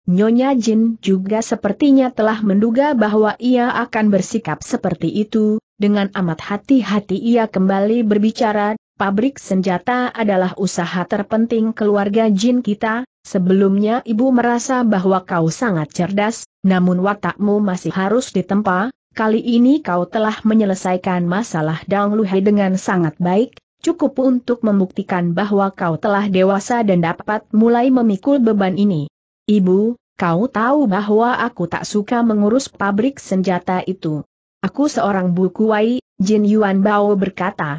Nyonya Jin juga sepertinya telah menduga bahwa ia akan bersikap seperti itu, dengan amat hati-hati ia kembali berbicara, pabrik senjata adalah usaha terpenting keluarga Jin kita, sebelumnya ibu merasa bahwa kau sangat cerdas, namun watakmu masih harus ditempa, kali ini kau telah menyelesaikan masalah Dang Luhai dengan sangat baik, cukup untuk membuktikan bahwa kau telah dewasa dan dapat mulai memikul beban ini. Ibu, kau tahu bahwa aku tak suka mengurus pabrik senjata itu. Aku seorang bukuai, Jin Yuan Bao berkata.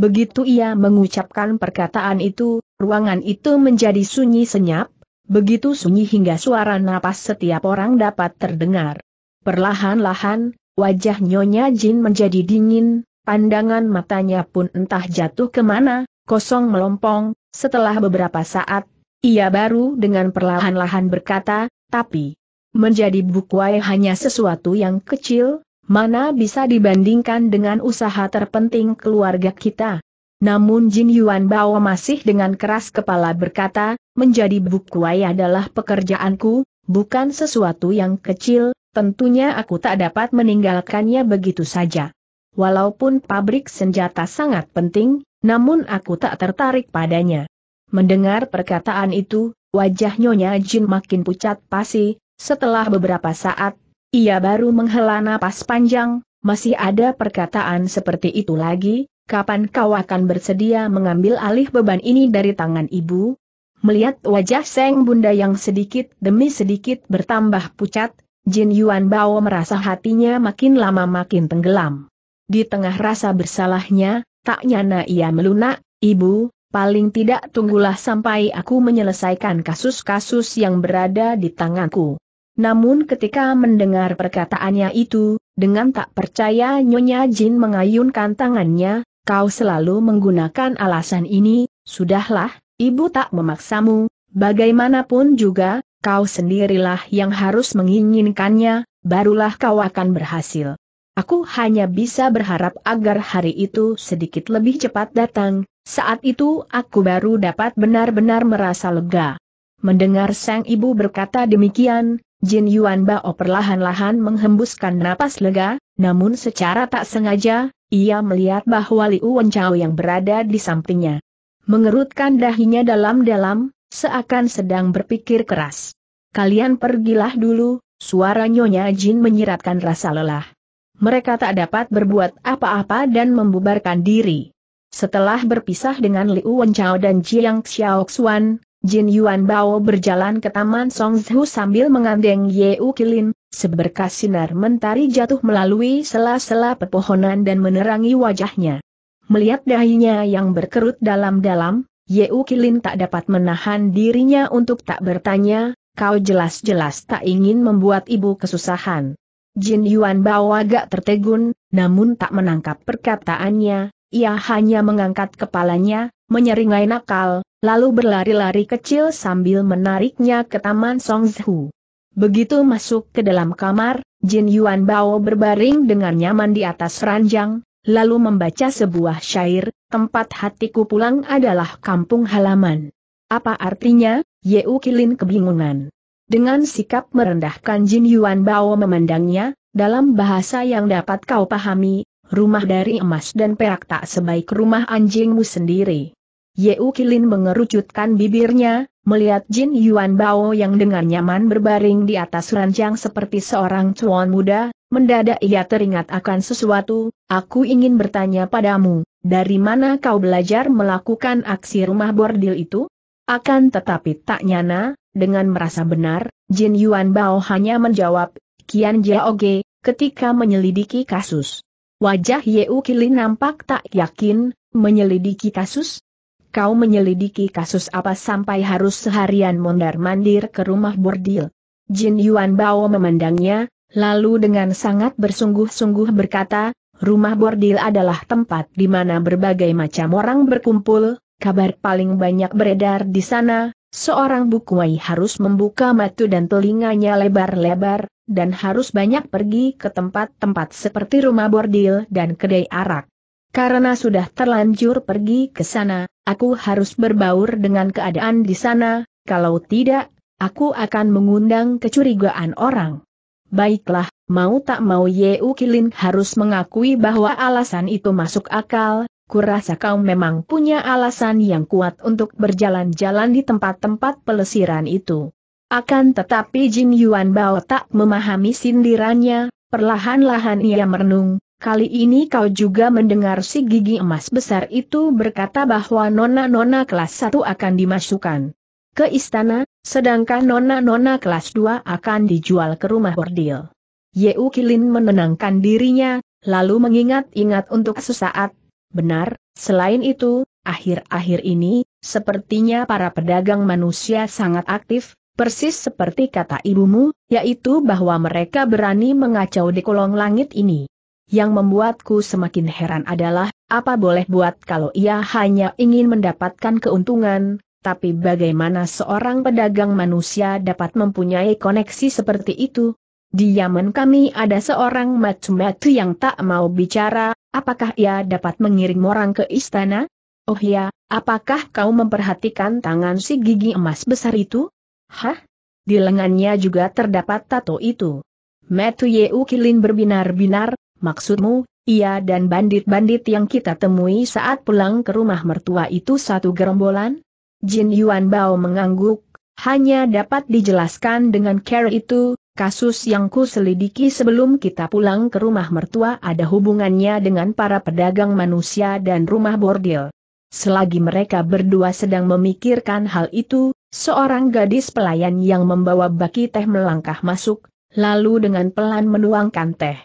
Begitu ia mengucapkan perkataan itu, ruangan itu menjadi sunyi senyap, begitu sunyi hingga suara napas setiap orang dapat terdengar. Perlahan-lahan, wajah Nyonya Jin menjadi dingin, pandangan matanya pun entah jatuh kemana, kosong melompong, setelah beberapa saat, ia baru dengan perlahan-lahan berkata, tapi, menjadi bukuai hanya sesuatu yang kecil, mana bisa dibandingkan dengan usaha terpenting keluarga kita. Namun Jin Yuan Bao masih dengan keras kepala berkata, menjadi bukuai adalah pekerjaanku, bukan sesuatu yang kecil, tentunya aku tak dapat meninggalkannya begitu saja. Walaupun pabrik senjata sangat penting, namun aku tak tertarik padanya. Mendengar perkataan itu, wajah Nyonya Jin makin pucat pasi, setelah beberapa saat, ia baru menghela napas panjang, masih ada perkataan seperti itu lagi, kapan kau akan bersedia mengambil alih beban ini dari tangan ibu? Melihat wajah Seng Bunda yang sedikit demi sedikit bertambah pucat, Jin Yuan Bao merasa hatinya makin lama makin tenggelam. Di tengah rasa bersalahnya, tak nyana ia melunak, ibu, paling tidak tunggulah sampai aku menyelesaikan kasus-kasus yang berada di tanganku. Namun ketika mendengar perkataannya itu, dengan tak percaya Nyonya Jin mengayunkan tangannya, kau selalu menggunakan alasan ini, sudahlah, ibu tak memaksamu, bagaimanapun juga, kau sendirilah yang harus menginginkannya, barulah kau akan berhasil. Aku hanya bisa berharap agar hari itu sedikit lebih cepat datang, saat itu aku baru dapat benar-benar merasa lega. Mendengar sang ibu berkata demikian, Jin Yuan Bao perlahan-lahan menghembuskan napas lega, namun secara tak sengaja, ia melihat bahwa Liu Wenchao yang berada di sampingnya. Mengerutkan dahinya dalam-dalam, seakan sedang berpikir keras. Kalian pergilah dulu, suara Nyonya Jin menyiratkan rasa lelah. Mereka tak dapat berbuat apa-apa dan membubarkan diri. Setelah berpisah dengan Liu Wenchao dan Jiang Xiaoxuan, Jin Yuan Bao berjalan ke Taman Song Zhu sambil mengandeng U Kilin, seberkas sinar mentari jatuh melalui sela-sela pepohonan dan menerangi wajahnya. Melihat dahinya yang berkerut dalam-dalam, U Kilin tak dapat menahan dirinya untuk tak bertanya, kau jelas-jelas tak ingin membuat ibu kesusahan. Jin Yuan Bao agak tertegun, namun tak menangkap perkataannya, ia hanya mengangkat kepalanya, menyeringai nakal, lalu berlari-lari kecil sambil menariknya ke taman Songzhu. Begitu masuk ke dalam kamar, Jin Yuan Bao berbaring dengan nyaman di atas ranjang, lalu membaca sebuah syair, tempat hatiku pulang adalah kampung halaman. Apa artinya? Yeu Kilin kebingungan. Dengan sikap merendahkan Jin Yuan Bao memandangnya, dalam bahasa yang dapat kau pahami, rumah dari emas dan perak tak sebaik rumah anjingmu sendiri. Yeu Kilin mengerucutkan bibirnya, melihat Jin Yuan Bao yang dengan nyaman berbaring di atas ranjang seperti seorang cuan muda, mendadak ia teringat akan sesuatu, aku ingin bertanya padamu, dari mana kau belajar melakukan aksi rumah bordil itu? Akan tetapi tak nyana, dengan merasa benar, Jin Yuan Bao hanya menjawab, Kian Jaoge, ketika menyelidiki kasus. Wajah Yeu Kilin nampak tak yakin, menyelidiki kasus? kau menyelidiki kasus apa sampai harus seharian mondar-mandir ke rumah bordil. Jin Yuan Bao memandangnya, lalu dengan sangat bersungguh-sungguh berkata, rumah bordil adalah tempat di mana berbagai macam orang berkumpul, kabar paling banyak beredar di sana, seorang bukuai harus membuka mata dan telinganya lebar-lebar, dan harus banyak pergi ke tempat-tempat seperti rumah bordil dan kedai arak. Karena sudah terlanjur pergi ke sana, aku harus berbaur dengan keadaan di sana, kalau tidak, aku akan mengundang kecurigaan orang. Baiklah, mau tak mau Yeu Kilin harus mengakui bahwa alasan itu masuk akal, kurasa kau memang punya alasan yang kuat untuk berjalan-jalan di tempat-tempat pelesiran itu. Akan tetapi Jin Yuan Bao tak memahami sindirannya, perlahan-lahan ia merenung, Kali ini kau juga mendengar si gigi emas besar itu berkata bahwa nona-nona kelas 1 akan dimasukkan ke istana, sedangkan nona-nona kelas 2 akan dijual ke rumah bordil. Yeu Kilin menenangkan dirinya, lalu mengingat-ingat untuk sesaat. Benar, selain itu, akhir-akhir ini, sepertinya para pedagang manusia sangat aktif, persis seperti kata ibumu, yaitu bahwa mereka berani mengacau di kolong langit ini. Yang membuatku semakin heran adalah, apa boleh buat kalau ia hanya ingin mendapatkan keuntungan, tapi bagaimana seorang pedagang manusia dapat mempunyai koneksi seperti itu? Di Yaman kami ada seorang matu-matu yang tak mau bicara, apakah ia dapat mengirim orang ke istana? Oh ya, apakah kau memperhatikan tangan si gigi emas besar itu? Hah? Di lengannya juga terdapat tato itu. Matu Yeu Kilin berbinar-binar, Maksudmu, ia dan bandit-bandit yang kita temui saat pulang ke rumah mertua itu satu gerombolan? Jin Yuan Bao mengangguk, hanya dapat dijelaskan dengan care itu, kasus yang ku selidiki sebelum kita pulang ke rumah mertua ada hubungannya dengan para pedagang manusia dan rumah bordil. Selagi mereka berdua sedang memikirkan hal itu, seorang gadis pelayan yang membawa baki teh melangkah masuk, lalu dengan pelan menuangkan teh.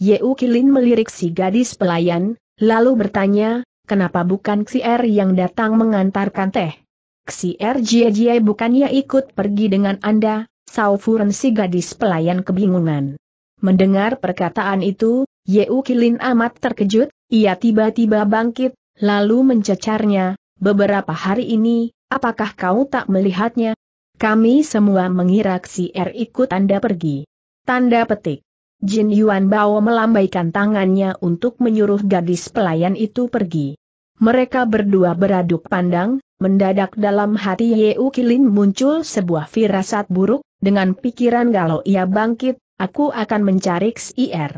Yeu Kilin melirik si gadis pelayan, lalu bertanya, kenapa bukan R er yang datang mengantarkan teh? Er Jie Jie bukannya ikut pergi dengan Anda, saufuran si gadis pelayan kebingungan. Mendengar perkataan itu, Yeu Kilin amat terkejut, ia tiba-tiba bangkit, lalu mencecarnya, beberapa hari ini, apakah kau tak melihatnya? Kami semua mengira R er ikut Anda pergi. Tanda petik. Jin Yuan Bao melambaikan tangannya untuk menyuruh gadis pelayan itu pergi. Mereka berdua beraduk pandang, mendadak dalam hati U Kilin muncul sebuah firasat buruk, dengan pikiran galau ia bangkit, aku akan mencari XIR.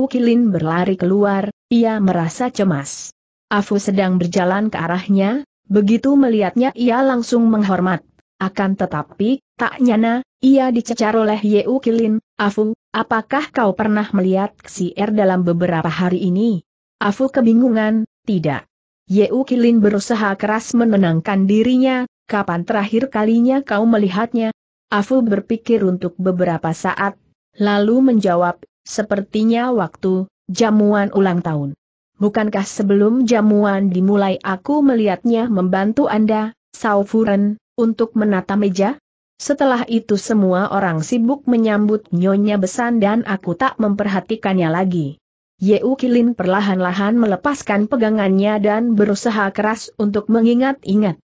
U Kilin berlari keluar, ia merasa cemas. Afu sedang berjalan ke arahnya, begitu melihatnya ia langsung menghormat. Akan tetapi, tak nyana, ia dicecar oleh Yeu Kilin, Afu, apakah kau pernah melihat si R er dalam beberapa hari ini? Afu kebingungan, tidak. Yeu Kilin berusaha keras menenangkan dirinya, kapan terakhir kalinya kau melihatnya? Afu berpikir untuk beberapa saat, lalu menjawab, sepertinya waktu, jamuan ulang tahun. Bukankah sebelum jamuan dimulai aku melihatnya membantu Anda, Saufuren, untuk menata meja? Setelah itu semua orang sibuk menyambut Nyonya Besan dan aku tak memperhatikannya lagi. Yeu Kilin perlahan-lahan melepaskan pegangannya dan berusaha keras untuk mengingat-ingat.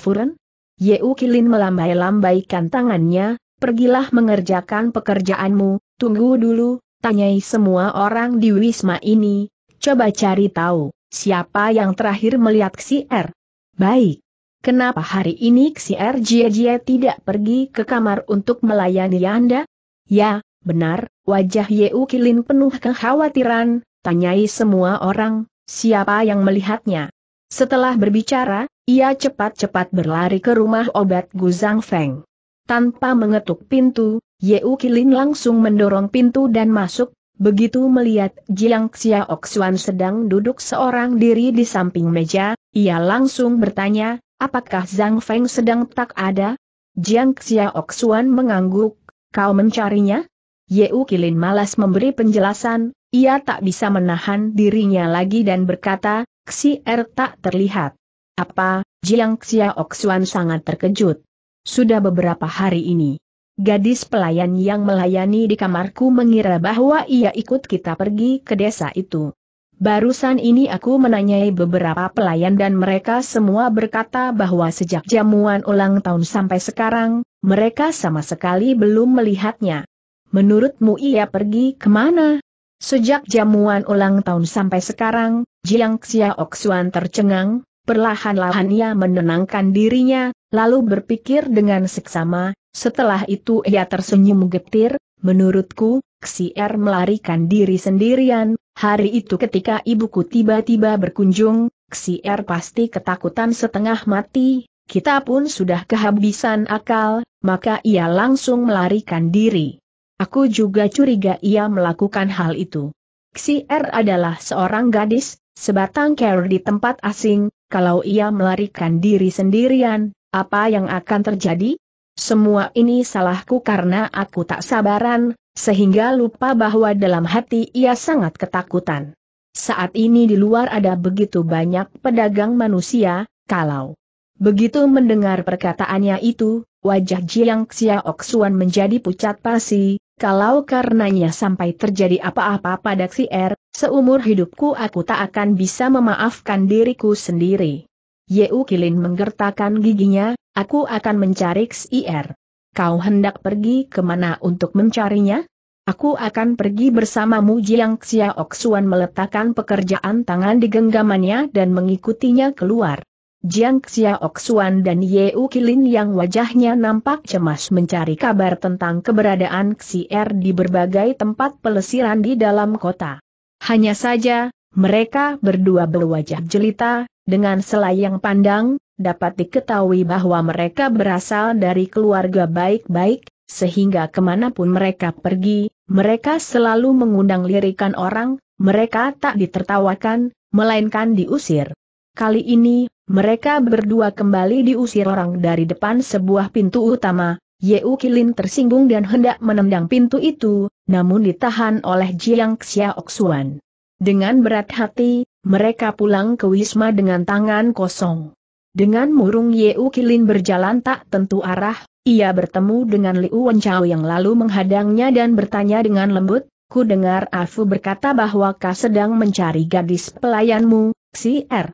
Furen? Yeu Kilin melambai-lambaikan tangannya, pergilah mengerjakan pekerjaanmu, tunggu dulu, tanyai semua orang di Wisma ini, coba cari tahu, siapa yang terakhir melihat si R. Baik. Kenapa hari ini si Jia tidak pergi ke kamar untuk melayani Anda? Ya, benar, wajah Yeu Kilin penuh kekhawatiran, tanyai semua orang, siapa yang melihatnya. Setelah berbicara, ia cepat-cepat berlari ke rumah obat Guzang Feng. Tanpa mengetuk pintu, Yeu Kilin langsung mendorong pintu dan masuk, begitu melihat Jiang Xiaoxuan sedang duduk seorang diri di samping meja, ia langsung bertanya, Apakah Zhang Feng sedang tak ada? Jiang Xiaoxuan mengangguk, kau mencarinya? Yeu Kilin malas memberi penjelasan, ia tak bisa menahan dirinya lagi dan berkata, Xi Er tak terlihat. Apa, Jiang Xiaoxuan sangat terkejut. Sudah beberapa hari ini. Gadis pelayan yang melayani di kamarku mengira bahwa ia ikut kita pergi ke desa itu. Barusan ini aku menanyai beberapa pelayan dan mereka semua berkata bahwa sejak jamuan ulang tahun sampai sekarang, mereka sama sekali belum melihatnya. Menurutmu ia pergi kemana? Sejak jamuan ulang tahun sampai sekarang, Jiang Xiaoxuan tercengang, perlahan-lahan ia menenangkan dirinya, lalu berpikir dengan seksama, setelah itu ia tersenyum getir, menurutku, Si R er melarikan diri sendirian, hari itu ketika ibuku tiba-tiba berkunjung, Si R er pasti ketakutan setengah mati, kita pun sudah kehabisan akal, maka ia langsung melarikan diri. Aku juga curiga ia melakukan hal itu. Si R er adalah seorang gadis, sebatang care di tempat asing, kalau ia melarikan diri sendirian, apa yang akan terjadi? Semua ini salahku karena aku tak sabaran, sehingga lupa bahwa dalam hati ia sangat ketakutan. Saat ini di luar ada begitu banyak pedagang manusia, kalau begitu mendengar perkataannya itu, wajah Jiang Xiaoxuan menjadi pucat pasi, kalau karenanya sampai terjadi apa-apa pada Xier, seumur hidupku aku tak akan bisa memaafkan diriku sendiri. Yeu Kilin menggertakkan giginya, aku akan mencari Xier. Kau hendak pergi kemana untuk mencarinya? Aku akan pergi bersamamu Jiang Xiaoxuan meletakkan pekerjaan tangan di genggamannya dan mengikutinya keluar. Jiang Xiaoxuan dan Ye Ukilin yang wajahnya nampak cemas mencari kabar tentang keberadaan Xier di berbagai tempat pelesiran di dalam kota. Hanya saja, mereka berdua berwajah jelita, dengan selayang pandang, dapat diketahui bahwa mereka berasal dari keluarga baik-baik, sehingga kemanapun mereka pergi, mereka selalu mengundang lirikan orang, mereka tak ditertawakan, melainkan diusir. Kali ini, mereka berdua kembali diusir orang dari depan sebuah pintu utama, Yeu Kilin tersinggung dan hendak menendang pintu itu, namun ditahan oleh Jiang Xiaoxuan. Dengan berat hati, mereka pulang ke Wisma dengan tangan kosong. Dengan murung Yeu Kilin berjalan tak tentu arah, ia bertemu dengan Liu Wenchao yang lalu menghadangnya dan bertanya dengan lembut, Ku dengar Afu berkata bahwa kau sedang mencari gadis pelayanmu, si R. Er.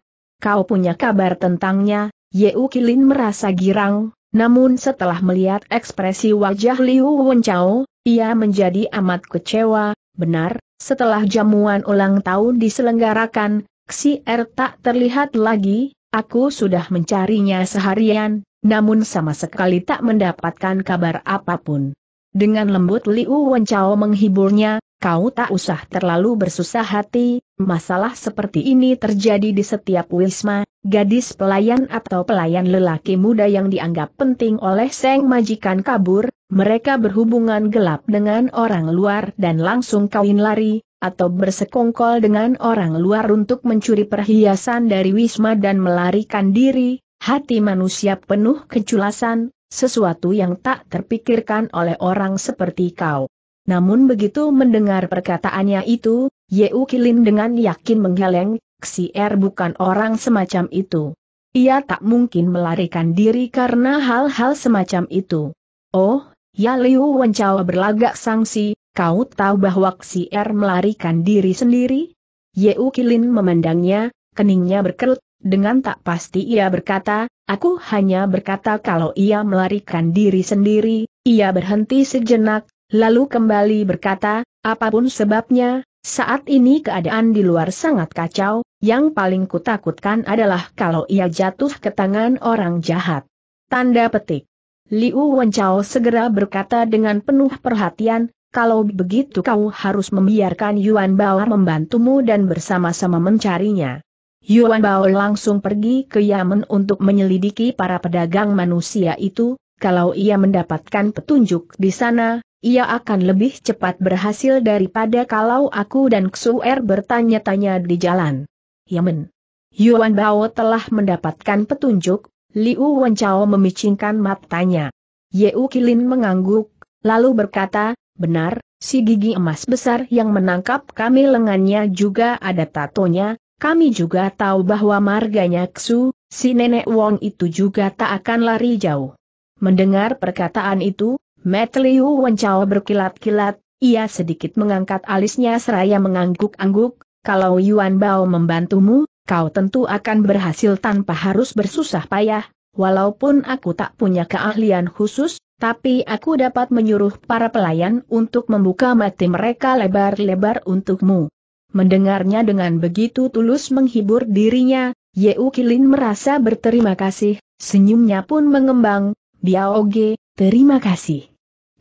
Kau punya kabar tentangnya, Yeu Kilin merasa girang, namun setelah melihat ekspresi wajah Liu Wenchao, ia menjadi amat kecewa, benar, setelah jamuan ulang tahun diselenggarakan, Xi Er tak terlihat lagi, Aku sudah mencarinya seharian, namun sama sekali tak mendapatkan kabar apapun. Dengan lembut Liu Wencao menghiburnya, kau tak usah terlalu bersusah hati, masalah seperti ini terjadi di setiap wisma, gadis pelayan atau pelayan lelaki muda yang dianggap penting oleh Seng Majikan kabur, mereka berhubungan gelap dengan orang luar dan langsung kawin lari, atau bersekongkol dengan orang luar untuk mencuri perhiasan dari Wisma dan melarikan diri, hati manusia penuh keculasan, sesuatu yang tak terpikirkan oleh orang seperti kau. Namun begitu mendengar perkataannya itu, Yeu Kilin dengan yakin menggeleng, Er bukan orang semacam itu. Ia tak mungkin melarikan diri karena hal-hal semacam itu. Oh, Ya Liu Wencao berlagak sangsi, Kau tahu bahwa si R er melarikan diri sendiri? Yeu Kilin memandangnya, keningnya berkerut, dengan tak pasti ia berkata, aku hanya berkata kalau ia melarikan diri sendiri, ia berhenti sejenak, lalu kembali berkata, apapun sebabnya, saat ini keadaan di luar sangat kacau, yang paling kutakutkan adalah kalau ia jatuh ke tangan orang jahat. Tanda petik. Liu Wenchao segera berkata dengan penuh perhatian, kalau begitu kau harus membiarkan Yuan Bao membantumu dan bersama-sama mencarinya. Yuan Bao langsung pergi ke Yaman untuk menyelidiki para pedagang manusia itu, kalau ia mendapatkan petunjuk di sana, ia akan lebih cepat berhasil daripada kalau aku dan Xuer bertanya-tanya di jalan. Yaman. Yuan Bao telah mendapatkan petunjuk, Liu Wenchao memicingkan matanya. Yeu Kilin mengangguk, lalu berkata, Benar, si gigi emas besar yang menangkap kami lengannya juga ada tatonya, kami juga tahu bahwa marganya Ksu, si nenek Wong itu juga tak akan lari jauh. Mendengar perkataan itu, Liu Wencao berkilat-kilat, ia sedikit mengangkat alisnya seraya mengangguk-angguk, kalau Yuan Bao membantumu, kau tentu akan berhasil tanpa harus bersusah payah, Walaupun aku tak punya keahlian khusus, tapi aku dapat menyuruh para pelayan untuk membuka mati mereka lebar-lebar untukmu. Mendengarnya dengan begitu tulus menghibur dirinya, Yeu Kilin merasa berterima kasih, senyumnya pun mengembang, Biaoge, terima kasih.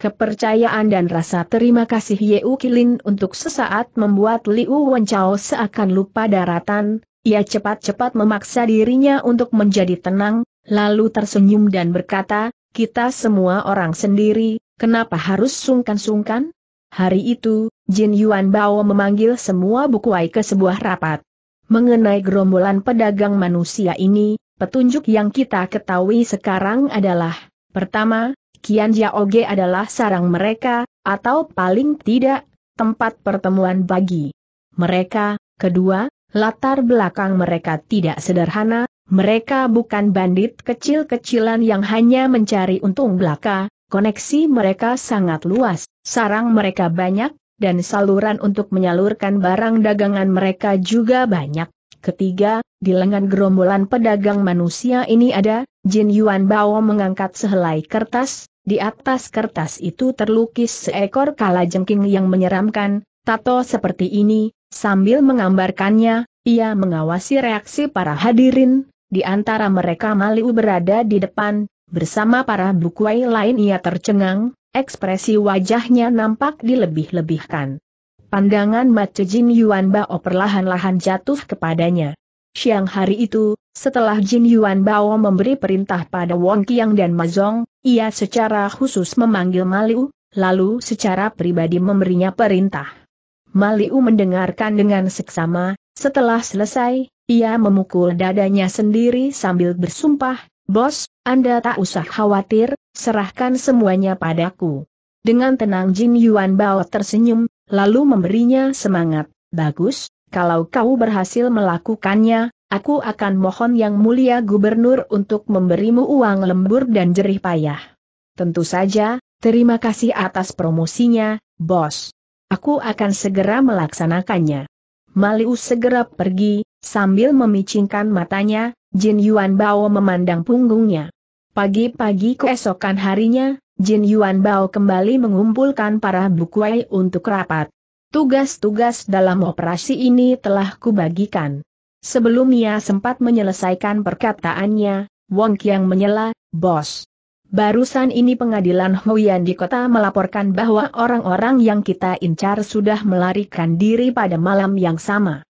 Kepercayaan dan rasa terima kasih Yeu Kilin untuk sesaat membuat Liu Wenchao seakan lupa daratan, ia cepat-cepat memaksa dirinya untuk menjadi tenang, lalu tersenyum dan berkata, kita semua orang sendiri, kenapa harus sungkan-sungkan? Hari itu, Jin Yuan Bao memanggil semua bukuai ke sebuah rapat. Mengenai gerombolan pedagang manusia ini, petunjuk yang kita ketahui sekarang adalah, pertama, Kian Jiaoge adalah sarang mereka, atau paling tidak, tempat pertemuan bagi mereka, kedua, latar belakang mereka tidak sederhana, mereka bukan bandit kecil-kecilan yang hanya mencari untung belaka, koneksi mereka sangat luas, sarang mereka banyak, dan saluran untuk menyalurkan barang dagangan mereka juga banyak. Ketiga, di lengan gerombolan pedagang manusia ini ada, Jin Yuan Bao mengangkat sehelai kertas, di atas kertas itu terlukis seekor kalajengking yang menyeramkan, tato seperti ini, sambil menggambarkannya, ia mengawasi reaksi para hadirin, di antara mereka Maliu berada di depan, bersama para bukuai lain ia tercengang, ekspresi wajahnya nampak dilebih-lebihkan. Pandangan Mace Jin Yuan Bao perlahan-lahan jatuh kepadanya. Siang hari itu, setelah Jin Yuan Bao memberi perintah pada Wong Qiang dan Mazong, ia secara khusus memanggil Maliu, lalu secara pribadi memberinya perintah. Maliu mendengarkan dengan seksama, setelah selesai, ia memukul dadanya sendiri sambil bersumpah, Bos, Anda tak usah khawatir, serahkan semuanya padaku. Dengan tenang Jin Yuan Bao tersenyum, lalu memberinya semangat. Bagus, kalau kau berhasil melakukannya, aku akan mohon yang mulia gubernur untuk memberimu uang lembur dan jerih payah. Tentu saja, terima kasih atas promosinya, bos. Aku akan segera melaksanakannya. Malius segera pergi, sambil memicingkan matanya, Jin Yuan Bao memandang punggungnya. Pagi-pagi keesokan harinya, Jin Yuan Bao kembali mengumpulkan para bukuai untuk rapat. Tugas-tugas dalam operasi ini telah kubagikan. Sebelum ia sempat menyelesaikan perkataannya, Wong Kiang menyela, Bos, Barusan ini pengadilan Huyan di kota melaporkan bahwa orang-orang yang kita incar sudah melarikan diri pada malam yang sama.